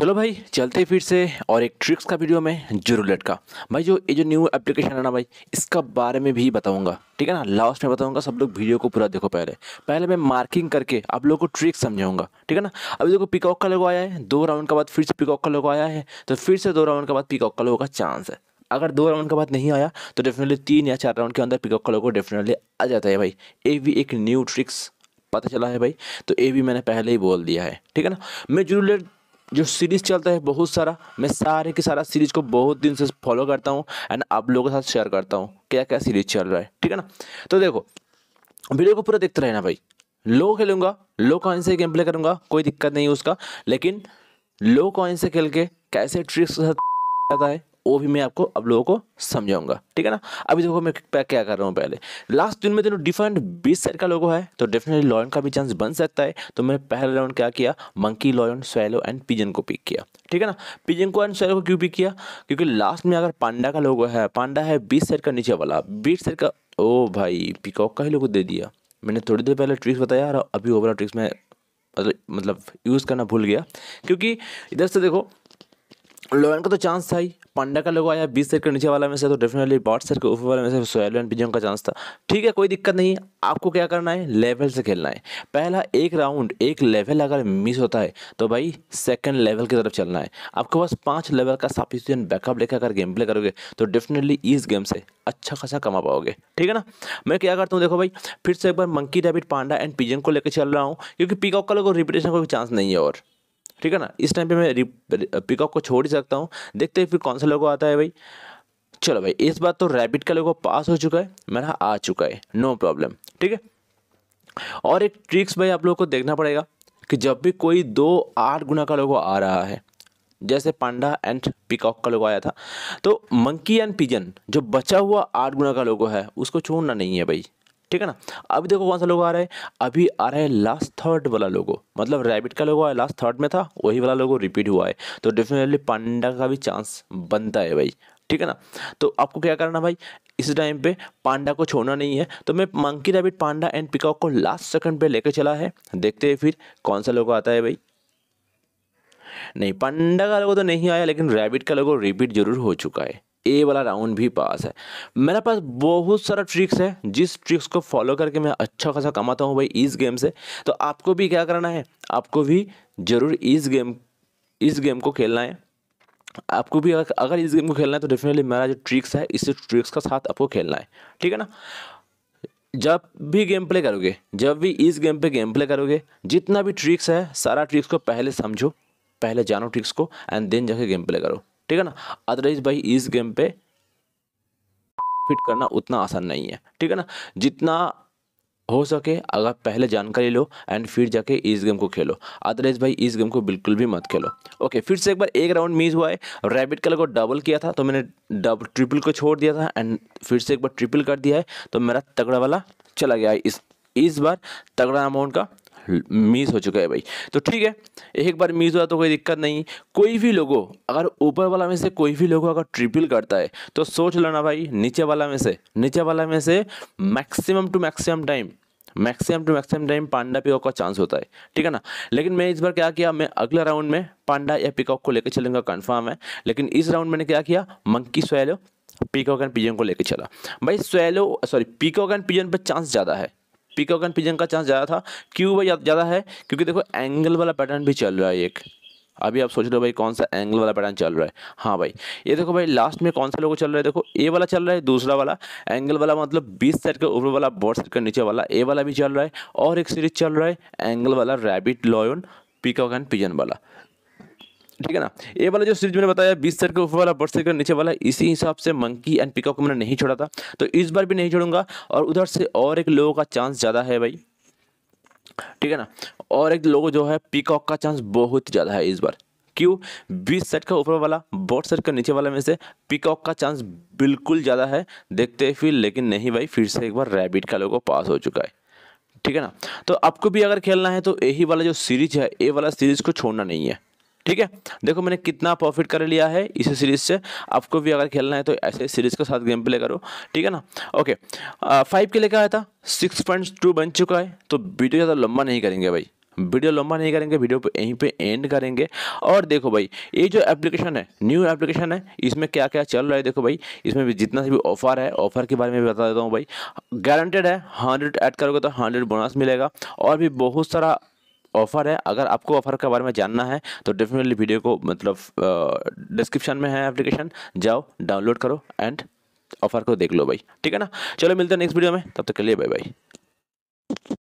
चलो भाई चलते फिर से और एक ट्रिक्स का वीडियो में जरूलेट का भाई जो ये जो न्यू एप्लीकेशन है ना भाई इसका बारे में भी बताऊंगा ठीक है ना लास्ट में बताऊंगा सब लोग वीडियो को पूरा देखो पहले पहले मैं मार्किंग करके आप लोगों को ट्रिक समझाऊंगा ठीक है ना अभी देखो पिकॉक का लोगो आया है दो राउंड के बाद फिर से पिकॉक का लोगो आया है तो फिर से दो राउंड के बाद पिकॉक का लोगों का चांस है अगर दो राउंड के बाद नहीं आया तो डेफिनेटली तीन या चार राउंड के अंदर पिकऑक का लोगो डेफिनेटली आ जाता है भाई ये भी एक न्यू ट्रिक्स पता चला है भाई तो ये भी मैंने पहले ही बोल दिया है ठीक है ना मैं जरूर जो सीरीज़ चलता है बहुत सारा मैं सारे के सारा सीरीज़ को बहुत दिन से फॉलो करता हूँ एंड आप लोगों के साथ शेयर करता हूँ क्या क्या सीरीज़ चल रहा है ठीक है ना तो देखो वीडियो को पूरा देखते रहना भाई लो खेलूंगा लो कॉइन से गेम प्ले करूंगा कोई दिक्कत नहीं है उसका लेकिन लो कॉइन से खेल के कैसे ट्रिक्स के साथ जाता है वो भी मैं आपको अब लोगों को समझाऊंगा ठीक है ना अभी देखो मैं क्या कर रहा हूँ पहले लास्ट दिन में देखो डिफरेंट बीस साइड का लोगो है तो डेफिनेटली लॉयन का भी चांस बन सकता है तो मैंने पहला राउंड क्या किया monkey lion swallow and pigeon को पिक किया ठीक है ना पिजन को एंड सोयलो को क्यों पिक किया क्योंकि लास्ट में अगर पांडा का लोगो है पांडा है बीस साइड का नीचे वाला बीस साइड का ओ भाई पिकॉक का ही लोगों दे दिया मैंने थोड़ी देर पहले ट्रिक्स बताया और अभी ओवरऑल ट्रिक्स में मतलब मतलब यूज़ करना भूल गया क्योंकि इधर से देखो लोयन का तो चांस था ही पांडा का लोगो आया बीस सर के नीचे वाला में से तो डेफिनेटली बॉट सर के ऊपर वाले में से सोहेल एंड बिजोंग का चांस था ठीक है कोई दिक्कत नहीं आपको क्या करना है लेवल से खेलना है पहला एक राउंड एक लेवल अगर मिस होता है तो भाई सेकंड लेवल की तरफ चलना है आपके पास पाँच लेवल का सफिशियंट बैकअप लेकर अगर गेम प्ले करोगे तो डेफिनेटली इस गेम से अच्छा खासा कमा पाओगे ठीक है ना मैं क्या करता हूँ देखो भाई फिर से एक बार monkey rabbit panda and pigeon को लेकर चल रहा हूँ क्योंकि पिकअप का लोगों रिपीटेशन का कोई चांस नहीं है और ठीक है ना इस टाइम पे मैं पिकअप को छोड़ ही सकता हूँ देखते हैं फिर कौन सा लोगो आता है भाई चलो भाई इस बार तो रैपिड का लोगो पास हो चुका है मेरा आ चुका है नो प्रॉब्लम ठीक है और एक ट्रिक्स भाई आप लोग को देखना पड़ेगा कि जब भी कोई दो आठ गुना का लोगो आ रहा है जैसे पांडा एंड पिकॉक का लोगो आया था तो मंकी एंड पिजन जो बचा हुआ आठ गुना का लोगो है उसको छोड़ना नहीं है भाई ठीक है ना अभी देखो कौन सा लोगो आ रहा है अभी आ रहा है लास्ट थर्ड वाला लोगो मतलब रैबिट का लोगो आया लास्ट थर्ड में था वही वाला लोगो रिपीट हुआ है तो डेफिनेटली पांडा का भी चांस बनता है भाई ठीक है ना तो आपको क्या करना भाई इस टाइम पे पांडा को छोड़ना नहीं है तो मैं monkey rabbit panda and peacock को लास्ट सेकंड पे लेके चला है देखते हैं फिर कौन सा लोगो आता है भाई नहीं पांडा का लोगो तो नहीं आया लेकिन रैबिट का लोगो रिपीट जरूर हो चुका है ए वाला राउंड भी पास है मेरे पास बहुत सारा ट्रिक्स है जिस ट्रिक्स को फॉलो करके मैं अच्छा खासा कमाता हूँ भाई इस गेम से तो आपको भी क्या करना है आपको भी ज़रूर इस गेम इस गेम को खेलना है आपको भी अगर इस गेम को खेलना है तो डेफिनेटली मेरा जो ट्रिक्स है इस ट्रिक्स का साथ आपको खेलना है ठीक है ना जब भी गेम प्ले करोगे जब भी इस गेम पे गेम प्ले करोगे जितना भी ट्रिक्स है सारा ट्रिक्स को पहले समझो पहले जानो ट्रिक्स को एंड देन जाके गेम प्ले करो ठीक है ना अदरवाइज भाई इस गेम पे फिट करना उतना आसान नहीं है ठीक है ना जितना हो सके अगर पहले जानकारी लो एंड फिर जाके इस गेम को खेलो अदरवाइज भाई इस गेम को बिल्कुल भी मत खेलो ओके फिर से एक बार एक राउंड मिस हुआ है रैबिट कलर को डबल किया था तो मैंने डबल ट्रिपल को छोड़ दिया था एंड फिर से एक बार ट्रिपल कर दिया है तो मेरा तगड़ा वाला चला गया है इस इस बार तगड़ा अमाउंट का मिस हो चुका है भाई तो ठीक है एक बार मिस हुआ तो कोई दिक्कत नहीं कोई भी लोगो अगर ऊपर वाला में से कोई भी लोगो अगर ट्रिपल करता है तो सोच लेना भाई नीचे वाला में से नीचे वाला में से maximum to maximum time maximum to maximum time panda peacock का चांस होता है ठीक है ना लेकिन मैं इस बार क्या किया मैं अगला राउंड में पांडा या पिकॉक को लेकर चलूंगा कन्फर्म है लेकिन इस राउंड मैंने क्या किया monkey swallow peacock and pigeon को लेकर चला भाई swallow sorry peacock and pigeon पर चांस ज़्यादा है पीकॉक एंड पिजन का चांस ज़्यादा था क्यों भाई ज़्यादा है क्योंकि देखो एंगल वाला पैटर्न भी चल रहा है एक अभी आप सोच रहे हो भाई कौन सा एंगल वाला पैटर्न चल रहा है हाँ भाई ये देखो भाई लास्ट में कौन सा लोगों चल रहा है देखो ए वाला चल रहा है दूसरा वाला एंगल वाला मतलब बीस साइड के ऊपर वाला बॉर्ड साइड के नीचे वाला ए वाला भी चल रहा है और एक सीरीज चल रहा है एंगल वाला rabbit lion peacock and pigeon वाला ठीक है ना ये वाला जो सीरीज मैंने बताया बीस सर के ऊपर वाला बर्थ सर्कल नीचे वाला इसी हिसाब से मंकी एंड पिकअप को मैंने नहीं छोड़ा था तो इस बार भी नहीं छोड़ूंगा और उधर से और एक लोगों का चांस ज़्यादा है भाई ठीक है ना और एक लोगों जो है पिकॉक का चांस बहुत ज़्यादा है इस बार क्यों बीस सेट का ऊपर वाला बोर्ड सेट का नीचे वाला में से पिकॉक का चांस बिल्कुल ज़्यादा है देखते फिर लेकिन नहीं भाई फिर से एक बार रैबिट का लोगों पास हो चुका है ठीक है ना तो आपको भी अगर खेलना है तो यही वाला जो सीरीज है ये वाला सीरीज को छोड़ना नहीं है ठीक है देखो मैंने कितना प्रॉफिट कर लिया है इसी सीरीज से आपको भी अगर खेलना है तो ऐसे सीरीज के साथ गेम प्ले करो ठीक है ना ओके फाइव के लेकर आया था सिक्स पॉइंट टू बन चुका है तो वीडियो ज़्यादा लंबा नहीं करेंगे भाई वीडियो लंबा नहीं करेंगे वीडियो पे यहीं पे एंड करेंगे और देखो भाई ये जो एप्लीकेशन है न्यू एप्लीकेशन है इसमें क्या क्या चल रहा है देखो भाई इसमें भी जितना भी ऑफर है ऑफर के बारे में भी बता देता हूँ भाई गारंटेड है हंड्रेड ऐड करोगे तो हंड्रेड बोनस मिलेगा और भी बहुत सारा ऑफ़र है अगर आपको ऑफ़र के बारे में जानना है तो डेफिनेटली वीडियो को मतलब डिस्क्रिप्शन में है एप्लीकेशन जाओ डाउनलोड करो एंड ऑफ़र को देख लो भाई ठीक है ना चलो मिलते हैं नेक्स्ट वीडियो में तब तक के लिए बाय बाय